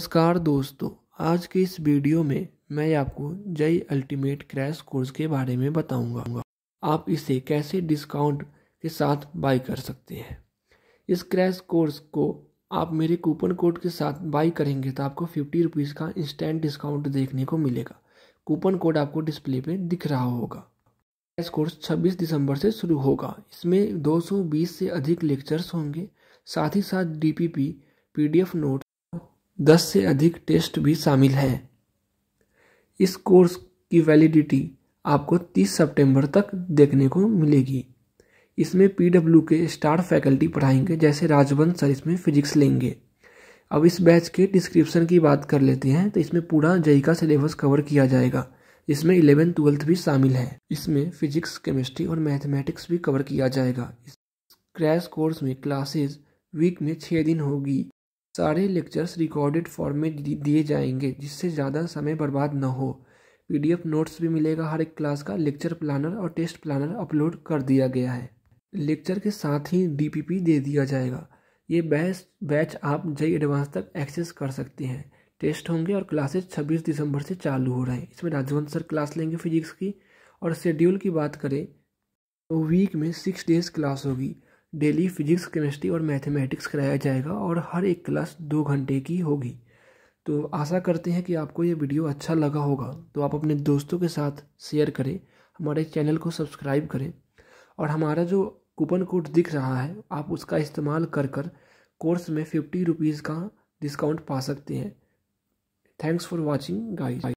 नमस्कार दोस्तों आज के इस वीडियो में मैं आपको जय अल्टीमेट क्रैश कोर्स के बारे में बताऊंगा। आप इसे कैसे डिस्काउंट के साथ बाय कर सकते हैं इस क्रैश कोर्स को आप मेरे कूपन कोड के साथ बाई करेंगे तो आपको फिफ्टी रुपीज़ का इंस्टेंट डिस्काउंट देखने को मिलेगा कूपन कोड आपको डिस्प्ले पर दिख रहा होगा क्रैश कोर्स छब्बीस दिसंबर से शुरू होगा इसमें दो से अधिक लेक्चर्स होंगे साथ ही साथ D P P P D F note दस से अधिक टेस्ट भी शामिल हैं इस कोर्स की वैलिडिटी आपको 30 सितंबर तक देखने को मिलेगी इसमें पीडब्ल्यू के स्टार फैकल्टी पढ़ाएंगे जैसे राजवंत सर इसमें फिजिक्स लेंगे अब इस बैच के डिस्क्रिप्शन की बात कर लेते हैं तो इसमें पूरा जई का सिलेबस कवर किया जाएगा इसमें इलेवन ट्वेल्थ भी शामिल है इसमें फिजिक्स केमिस्ट्री और मैथमेटिक्स भी कवर किया जाएगा इस क्रैश कोर्स में क्लासेज वीक में छः दिन होगी सारे लेक्चर्स रिकॉर्डेड फॉर्म में दिए जाएंगे जिससे ज़्यादा समय बर्बाद न हो पीडीएफ नोट्स भी मिलेगा हर एक क्लास का लेक्चर प्लानर और टेस्ट प्लानर अपलोड कर दिया गया है लेक्चर के साथ ही डीपीपी दे दिया जाएगा ये बैच बैच आप जई एडवांस तक एक्सेस कर सकते हैं टेस्ट होंगे और क्लासेस 26 दिसंबर से चालू हो रहे हैं इसमें राजवंत सर क्लास लेंगे फिजिक्स की और शेड्यूल की बात करें तो वीक में सिक्स डेज क्लास होगी डेली फिजिक्स केमिस्ट्री और मैथमेटिक्स कराया जाएगा और हर एक क्लास दो घंटे की होगी तो आशा करते हैं कि आपको ये वीडियो अच्छा लगा होगा तो आप अपने दोस्तों के साथ शेयर करें हमारे चैनल को सब्सक्राइब करें और हमारा जो कूपन कोड दिख रहा है आप उसका इस्तेमाल कर कर कोर्स में फिफ्टी रुपीज़ का डिस्काउंट पा सकते हैं थैंक्स फॉर वॉचिंग गाइड